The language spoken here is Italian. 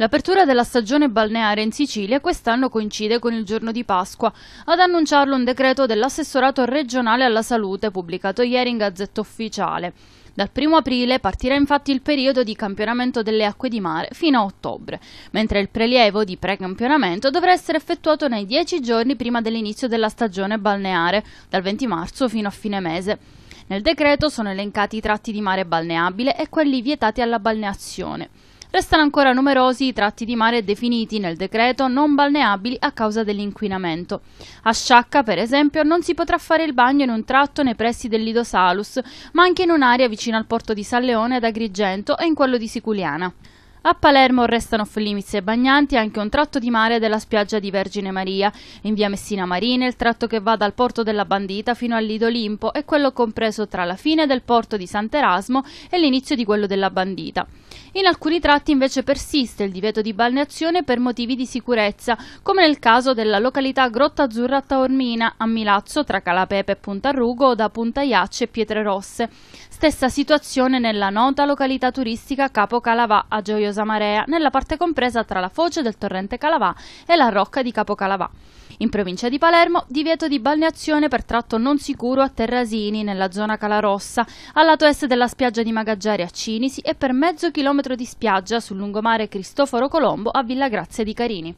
L'apertura della stagione balneare in Sicilia quest'anno coincide con il giorno di Pasqua, ad annunciarlo un decreto dell'assessorato regionale alla salute pubblicato ieri in Gazzetta Ufficiale. Dal 1 aprile partirà infatti il periodo di campionamento delle acque di mare fino a ottobre, mentre il prelievo di precampionamento dovrà essere effettuato nei 10 giorni prima dell'inizio della stagione balneare, dal 20 marzo fino a fine mese. Nel decreto sono elencati i tratti di mare balneabile e quelli vietati alla balneazione. Restano ancora numerosi i tratti di mare definiti nel decreto non balneabili a causa dell'inquinamento. A Sciacca, per esempio, non si potrà fare il bagno in un tratto nei pressi del Lido Salus, ma anche in un'area vicino al porto di San Leone ad Agrigento e in quello di Siculiana. A Palermo restano off limits e bagnanti anche un tratto di mare della spiaggia di Vergine Maria. In via Messina Marina il tratto che va dal porto della Bandita fino al Lido Olimpo e quello compreso tra la fine del porto di Sant'Erasmo e l'inizio di quello della Bandita. In alcuni tratti invece persiste il divieto di balneazione per motivi di sicurezza, come nel caso della località Grotta Azzurra a Taormina, a Milazzo tra Calapepe e Punta Puntarrugo o da Punta Iacce e Pietre Rosse. Stessa situazione nella nota località turistica Capo Calavà a Gioiosa Casa Marea, nella parte compresa tra la foce del torrente Calavà e la rocca di Capo Calavà. In provincia di Palermo, divieto di balneazione per tratto non sicuro a Terrasini, nella zona Calarossa, al lato est della spiaggia di Magaggiari a Cinisi e per mezzo chilometro di spiaggia sul lungomare Cristoforo Colombo a Villa Grazia di Carini.